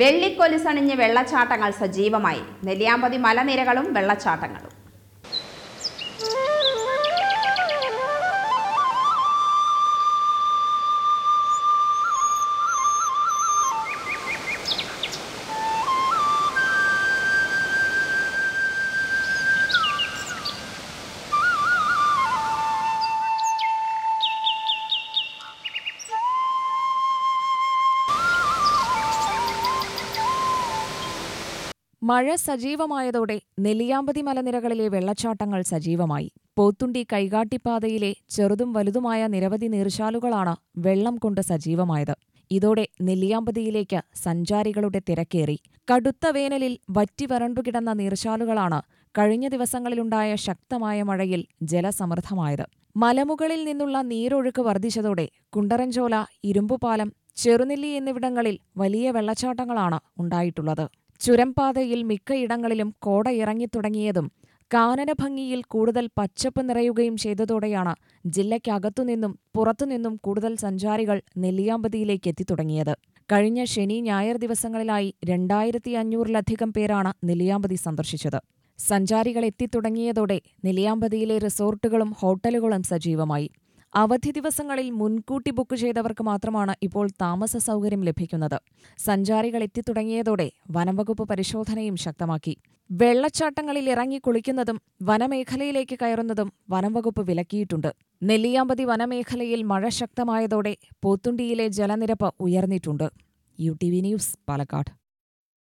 വെള്ളിക്കൊലുസണിഞ്ഞ് വെള്ളച്ചാട്ടങ്ങൾ സജീവമായി നെല്ലിയാമ്പതി മലനിരകളും വെള്ളച്ചാട്ടങ്ങളും മഴ സജീവമായതോടെ നെല്ലിയാമ്പതി മലനിരകളിലെ വെള്ളച്ചാട്ടങ്ങൾ സജീവമായി പോത്തുണ്ടി കൈകാട്ടിപ്പാതയിലെ ചെറുതും വലുതുമായ നിരവധി നീർശാലുകളാണ് വെള്ളം കൊണ്ട് സജീവമായത് ഇതോടെ നെല്ലിയാമ്പതിയിലേക്ക് സഞ്ചാരികളുടെ തിരക്കേറി കടുത്ത വേനലിൽ വറ്റി വരണ്ടുകിടന്ന നീർശാലുകളാണ് കഴിഞ്ഞ ദിവസങ്ങളിലുണ്ടായ ശക്തമായ മഴയിൽ ജലസമൃദ്ധമായത് മലമുകളിൽ നിന്നുള്ള നീരൊഴുക്ക് വർദ്ധിച്ചതോടെ കുണ്ടറഞ്ചോല ഇരുമ്പുപാലം ചെറുനെല്ലി എന്നിവിടങ്ങളിൽ വലിയ വെള്ളച്ചാട്ടങ്ങളാണ് ഉണ്ടായിട്ടുള്ളത് ചുരംപാതയിൽ മിക്കയിടങ്ങളിലും കോട ഇറങ്ങിത്തുടങ്ങിയതും കാനനഭംഗിയിൽ കൂടുതൽ പച്ചപ്പ് നിറയുകയും ചെയ്തതോടെയാണ് ജില്ലയ്ക്കകത്തുനിന്നും പുറത്തുനിന്നും കൂടുതൽ സഞ്ചാരികൾ നെല്ലിയാമ്പതിയിലേക്ക് എത്തിത്തുടങ്ങിയത് കഴിഞ്ഞ ശനി ഞായർ ദിവസങ്ങളിലായി രണ്ടായിരത്തി അഞ്ഞൂറിലധികം പേരാണ് നെല്ലിയാമ്പതി സന്ദർശിച്ചത് സഞ്ചാരികൾ എത്തിത്തുടങ്ങിയതോടെ നെല്ലിയാമ്പതിയിലെ റിസോർട്ടുകളും ഹോട്ടലുകളും സജീവമായി അവധി ദിവസങ്ങളിൽ മുൻകൂട്ടി ബുക്ക് ചെയ്തവർക്ക് മാത്രമാണ് ഇപ്പോൾ താമസ സൗകര്യം ലഭിക്കുന്നത് സഞ്ചാരികൾ എത്തിത്തുടങ്ങിയതോടെ വനംവകുപ്പ് പരിശോധനയും ശക്തമാക്കി വെള്ളച്ചാട്ടങ്ങളിൽ ഇറങ്ങി കുളിക്കുന്നതും വനമേഖലയിലേക്ക് കയറുന്നതും വനംവകുപ്പ് വിലക്കിയിട്ടുണ്ട് നെല്ലിയാമ്പതി വനമേഖലയിൽ മഴ ശക്തമായതോടെ പോത്തുണ്ടിയിലെ ജലനിരപ്പ് ഉയർന്നിട്ടുണ്ട് U T V news Palakkad